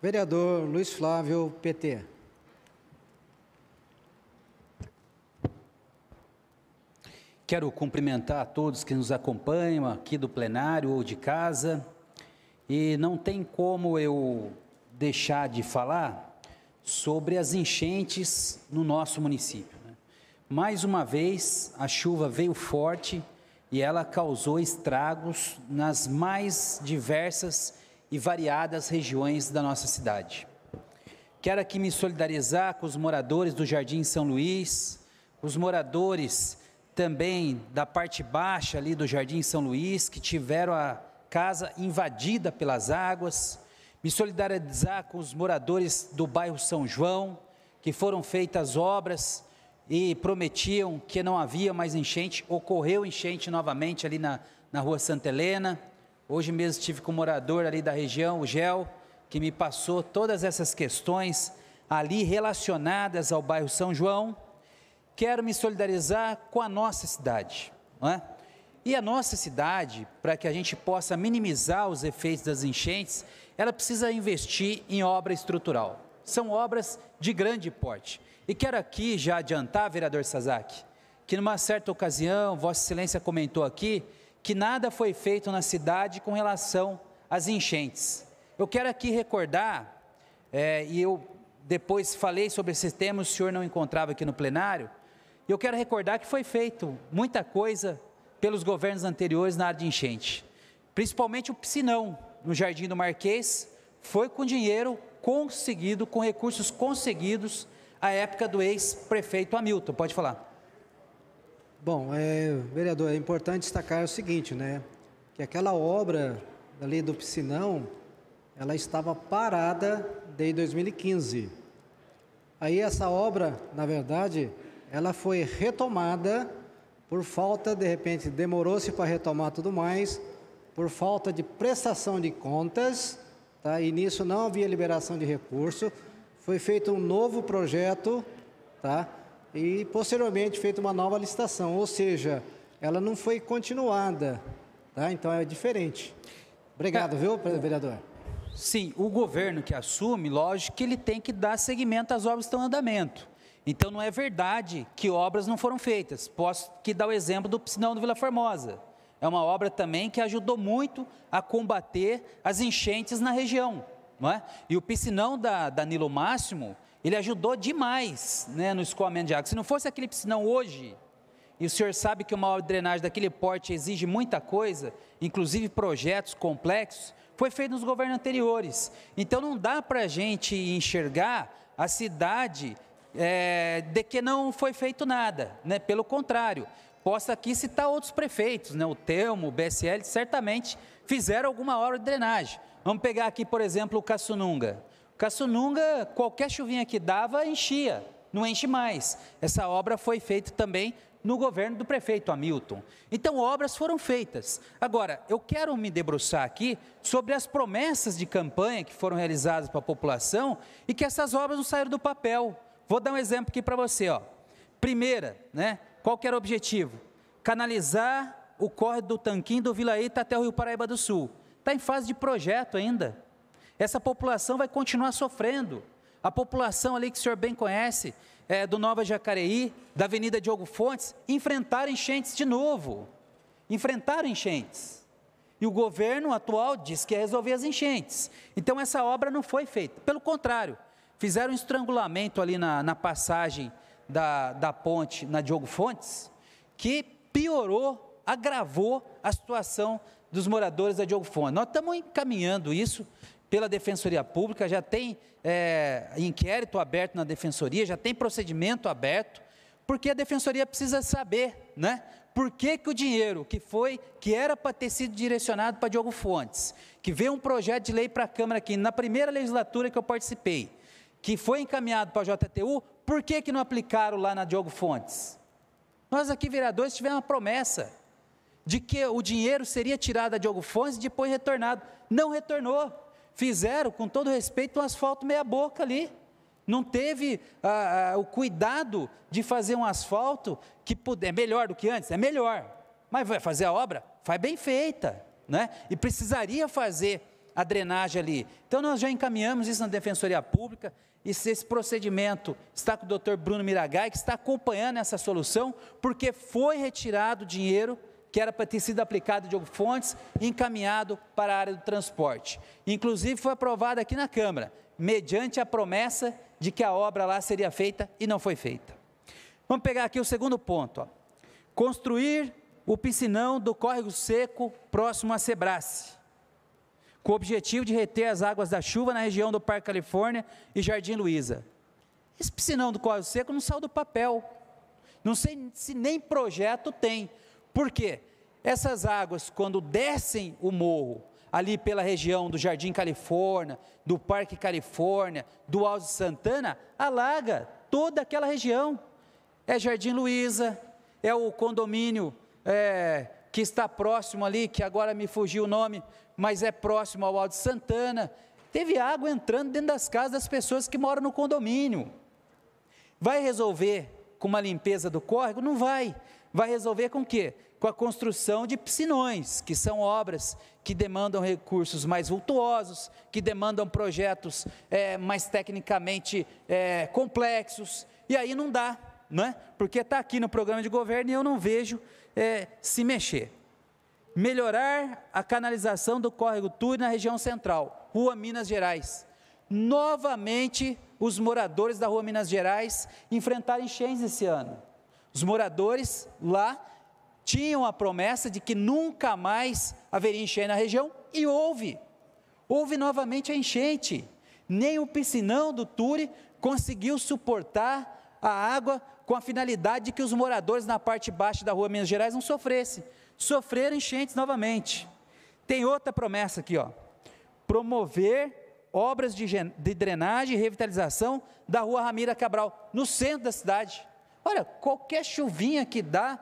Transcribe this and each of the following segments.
Vereador Luiz Flávio, PT. Quero cumprimentar a todos que nos acompanham aqui do plenário ou de casa. E não tem como eu deixar de falar sobre as enchentes no nosso município. Né? Mais uma vez, a chuva veio forte e ela causou estragos nas mais diversas e variadas regiões da nossa cidade. Quero aqui me solidarizar com os moradores do Jardim São Luís, os moradores também da parte baixa ali do Jardim São Luís, que tiveram a casa invadida pelas águas, me solidarizar com os moradores do bairro São João, que foram feitas obras e prometiam que não havia mais enchente, ocorreu enchente novamente ali na, na rua Santa Helena, Hoje mesmo estive com um morador ali da região, o Gel, que me passou todas essas questões ali relacionadas ao bairro São João. Quero me solidarizar com a nossa cidade, não é? E a nossa cidade, para que a gente possa minimizar os efeitos das enchentes, ela precisa investir em obra estrutural. São obras de grande porte. E quero aqui já adiantar, vereador Sazak, que numa certa ocasião, Vossa Excelência comentou aqui que nada foi feito na cidade com relação às enchentes. Eu quero aqui recordar, é, e eu depois falei sobre esse tema, o senhor não encontrava aqui no plenário, e eu quero recordar que foi feito muita coisa pelos governos anteriores na área de enchente, principalmente o piscinão no Jardim do Marquês, foi com dinheiro conseguido, com recursos conseguidos, à época do ex-prefeito Hamilton, pode falar. Bom, é, vereador, é importante destacar o seguinte, né? Que aquela obra ali do piscinão, ela estava parada desde 2015. Aí essa obra, na verdade, ela foi retomada por falta, de repente, demorou-se para retomar tudo mais, por falta de prestação de contas, tá? E nisso não havia liberação de recurso. Foi feito um novo projeto, tá? e posteriormente feita uma nova licitação, ou seja, ela não foi continuada, tá? Então é diferente. Obrigado, é, viu, vereador? Sim, o governo que assume, lógico que ele tem que dar seguimento às obras que estão em andamento. Então não é verdade que obras não foram feitas. Posso que dar o exemplo do piscinão do Vila Formosa. É uma obra também que ajudou muito a combater as enchentes na região. Não é? E o piscinão da, da Nilo Máximo, ele ajudou demais né, no escoamento de água. Se não fosse aquele piscinão hoje, e o senhor sabe que uma drenagem daquele porte exige muita coisa, inclusive projetos complexos, foi feito nos governos anteriores. Então não dá para a gente enxergar a cidade é, de que não foi feito nada, né? pelo contrário. Posso aqui citar outros prefeitos, né? o Telmo, o BSL, certamente fizeram alguma obra de drenagem. Vamos pegar aqui, por exemplo, o Caçununga. Caçununga, qualquer chuvinha que dava, enchia, não enche mais. Essa obra foi feita também no governo do prefeito Hamilton. Então, obras foram feitas. Agora, eu quero me debruçar aqui sobre as promessas de campanha que foram realizadas para a população e que essas obras não saíram do papel. Vou dar um exemplo aqui para você. Ó. Primeira, né, qual era o objetivo? Canalizar o córrego do Tanquinho do Vila Ita até o Rio Paraíba do Sul. Está em fase de projeto ainda. Essa população vai continuar sofrendo. A população ali que o senhor bem conhece, é, do Nova Jacareí, da Avenida Diogo Fontes, enfrentaram enchentes de novo. Enfrentaram enchentes. E o governo atual diz que ia resolver as enchentes. Então essa obra não foi feita. Pelo contrário, fizeram um estrangulamento ali na, na passagem da, da ponte na Diogo Fontes, que piorou, agravou a situação dos moradores da Diogo Fontes. Nós estamos encaminhando isso pela Defensoria Pública, já tem é, inquérito aberto na Defensoria, já tem procedimento aberto, porque a Defensoria precisa saber, né? Por que, que o dinheiro que foi, que era para ter sido direcionado para Diogo Fontes, que veio um projeto de lei para a Câmara aqui, na primeira legislatura que eu participei, que foi encaminhado para a JTU, por que, que não aplicaram lá na Diogo Fontes? Nós aqui, vereadores, tivemos uma promessa de que o dinheiro seria tirado da Diogo Fontes e depois retornado. Não retornou fizeram, com todo respeito, um asfalto meia-boca ali. Não teve ah, ah, o cuidado de fazer um asfalto que puder, é melhor do que antes, é melhor. Mas vai fazer a obra? Faz bem feita, né? E precisaria fazer a drenagem ali. Então nós já encaminhamos isso na Defensoria Pública, e se esse procedimento está com o doutor Bruno Miragai, que está acompanhando essa solução, porque foi retirado dinheiro que era para ter sido aplicado de Diogo Fontes, encaminhado para a área do transporte. Inclusive foi aprovado aqui na Câmara, mediante a promessa de que a obra lá seria feita e não foi feita. Vamos pegar aqui o segundo ponto. Ó. Construir o piscinão do córrego seco próximo a Sebrace, com o objetivo de reter as águas da chuva na região do Parque Califórnia e Jardim Luiza. Esse piscinão do córrego seco não saiu do papel. Não sei se nem projeto tem, por quê? Essas águas, quando descem o morro, ali pela região do Jardim Califórnia, do Parque Califórnia, do Alto de Santana, alaga toda aquela região. É Jardim Luiza, é o condomínio é, que está próximo ali, que agora me fugiu o nome, mas é próximo ao Alto de Santana. Teve água entrando dentro das casas das pessoas que moram no condomínio. Vai resolver com uma limpeza do córrego? Não vai vai resolver com o quê? Com a construção de piscinões, que são obras que demandam recursos mais vultuosos, que demandam projetos é, mais tecnicamente é, complexos, e aí não dá, não é? Porque está aqui no programa de governo e eu não vejo é, se mexer. Melhorar a canalização do córrego Turi na região central, Rua Minas Gerais. Novamente, os moradores da Rua Minas Gerais enfrentaram enchentes esse ano os moradores lá tinham a promessa de que nunca mais haveria enchente na região e houve. Houve novamente a enchente. Nem o piscinão do Ture conseguiu suportar a água com a finalidade de que os moradores na parte baixa da rua Minas Gerais não sofressem. Sofreram enchentes novamente. Tem outra promessa aqui, ó. Promover obras de, de drenagem e revitalização da rua Ramira Cabral, no centro da cidade. Olha, qualquer chuvinha que dá,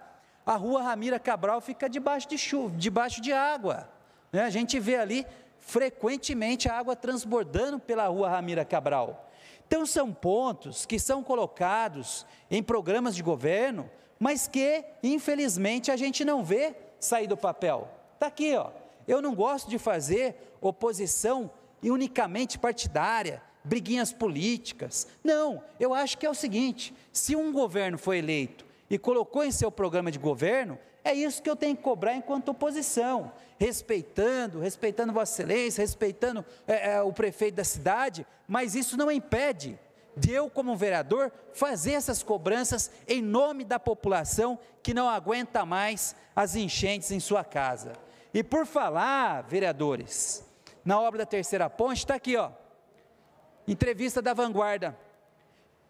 a rua Ramira Cabral fica debaixo de chuva, debaixo de água. Né? A gente vê ali frequentemente a água transbordando pela rua Ramira Cabral. Então são pontos que são colocados em programas de governo, mas que infelizmente a gente não vê sair do papel. Tá aqui, ó. Eu não gosto de fazer oposição unicamente partidária, briguinhas políticas. Não, eu acho que é o seguinte: se um governo foi eleito e colocou em seu programa de governo, é isso que eu tenho que cobrar enquanto oposição, respeitando, respeitando Vossa Excelência, respeitando é, é, o prefeito da cidade, mas isso não impede de eu, como vereador, fazer essas cobranças em nome da população que não aguenta mais as enchentes em sua casa. E por falar, vereadores, na obra da terceira ponte, está aqui, ó entrevista da Vanguarda,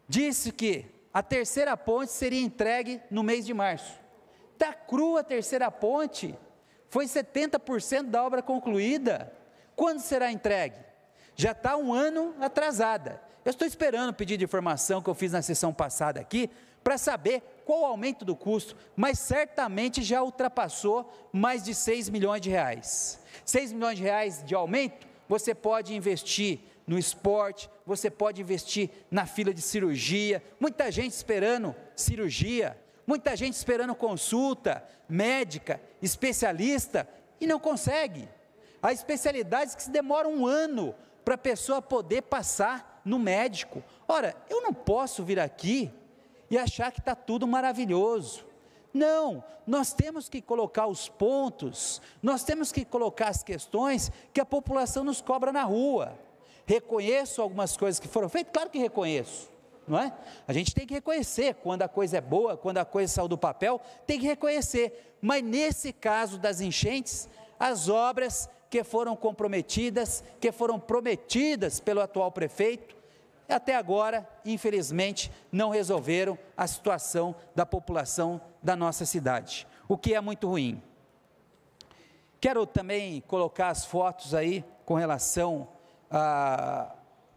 disse que a terceira ponte seria entregue no mês de março. Está crua a terceira ponte, foi 70% da obra concluída. Quando será entregue? Já está um ano atrasada. Eu estou esperando o pedido de informação que eu fiz na sessão passada aqui, para saber qual o aumento do custo, mas certamente já ultrapassou mais de 6 milhões de reais. 6 milhões de reais de aumento, você pode investir no esporte, você pode investir na fila de cirurgia. Muita gente esperando cirurgia, muita gente esperando consulta médica, especialista e não consegue. Há especialidades que se demoram um ano para a pessoa poder passar no médico. Ora, eu não posso vir aqui e achar que está tudo maravilhoso. Não, nós temos que colocar os pontos, nós temos que colocar as questões que a população nos cobra na rua reconheço algumas coisas que foram feitas, claro que reconheço, não é? A gente tem que reconhecer quando a coisa é boa, quando a coisa saiu do papel, tem que reconhecer. Mas nesse caso das enchentes, as obras que foram comprometidas, que foram prometidas pelo atual prefeito, até agora, infelizmente, não resolveram a situação da população da nossa cidade, o que é muito ruim. Quero também colocar as fotos aí com relação a,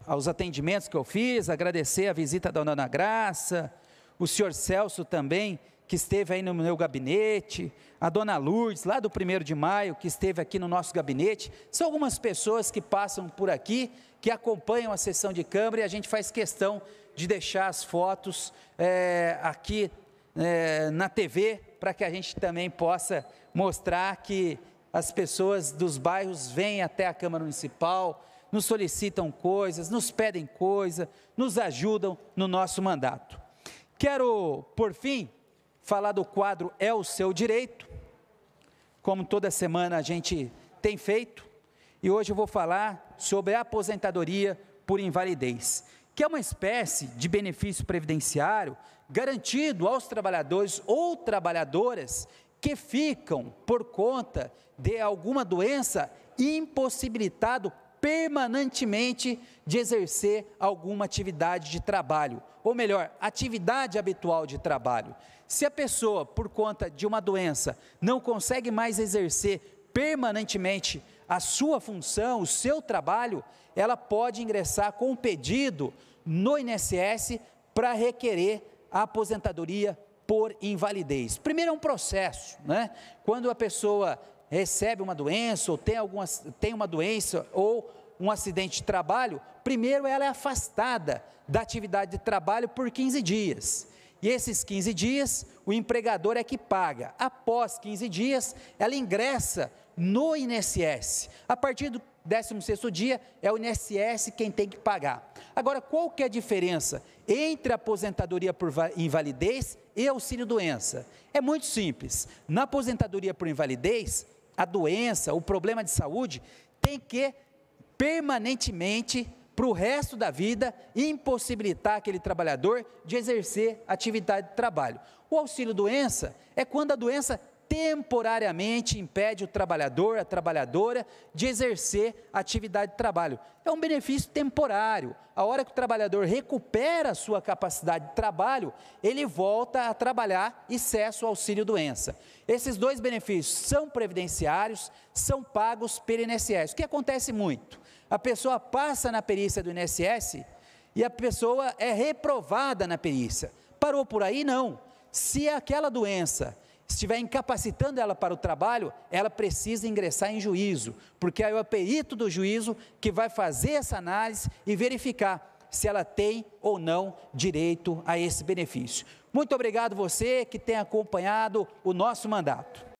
aos atendimentos que eu fiz, agradecer a visita da Dona Graça, o senhor Celso também, que esteve aí no meu gabinete, a Dona Lourdes, lá do 1 de maio, que esteve aqui no nosso gabinete. São algumas pessoas que passam por aqui, que acompanham a sessão de Câmara e a gente faz questão de deixar as fotos é, aqui é, na TV, para que a gente também possa mostrar que as pessoas dos bairros vêm até a Câmara Municipal, nos solicitam coisas, nos pedem coisa, nos ajudam no nosso mandato. Quero, por fim, falar do quadro É o Seu Direito, como toda semana a gente tem feito, e hoje eu vou falar sobre a aposentadoria por invalidez, que é uma espécie de benefício previdenciário garantido aos trabalhadores ou trabalhadoras que ficam por conta de alguma doença impossibilitado permanentemente de exercer alguma atividade de trabalho, ou melhor, atividade habitual de trabalho. Se a pessoa, por conta de uma doença, não consegue mais exercer permanentemente a sua função, o seu trabalho, ela pode ingressar com um pedido no INSS para requerer a aposentadoria por invalidez. Primeiro é um processo, né? Quando a pessoa recebe uma doença ou tem, alguma, tem uma doença ou um acidente de trabalho, primeiro ela é afastada da atividade de trabalho por 15 dias. E esses 15 dias, o empregador é que paga. Após 15 dias, ela ingressa no INSS. A partir do 16º dia, é o INSS quem tem que pagar. Agora, qual que é a diferença entre a aposentadoria por invalidez e auxílio-doença? É muito simples. Na aposentadoria por invalidez, a doença, o problema de saúde, tem que permanentemente, para o resto da vida, impossibilitar aquele trabalhador de exercer atividade de trabalho. O auxílio doença é quando a doença temporariamente impede o trabalhador, a trabalhadora, de exercer atividade de trabalho. É um benefício temporário. A hora que o trabalhador recupera a sua capacidade de trabalho, ele volta a trabalhar e cessa o auxílio-doença. Esses dois benefícios são previdenciários, são pagos pelo INSS. O que acontece muito? A pessoa passa na perícia do INSS e a pessoa é reprovada na perícia. Parou por aí? Não. Se aquela doença estiver incapacitando ela para o trabalho, ela precisa ingressar em juízo, porque é o perito do juízo que vai fazer essa análise e verificar se ela tem ou não direito a esse benefício. Muito obrigado você que tem acompanhado o nosso mandato.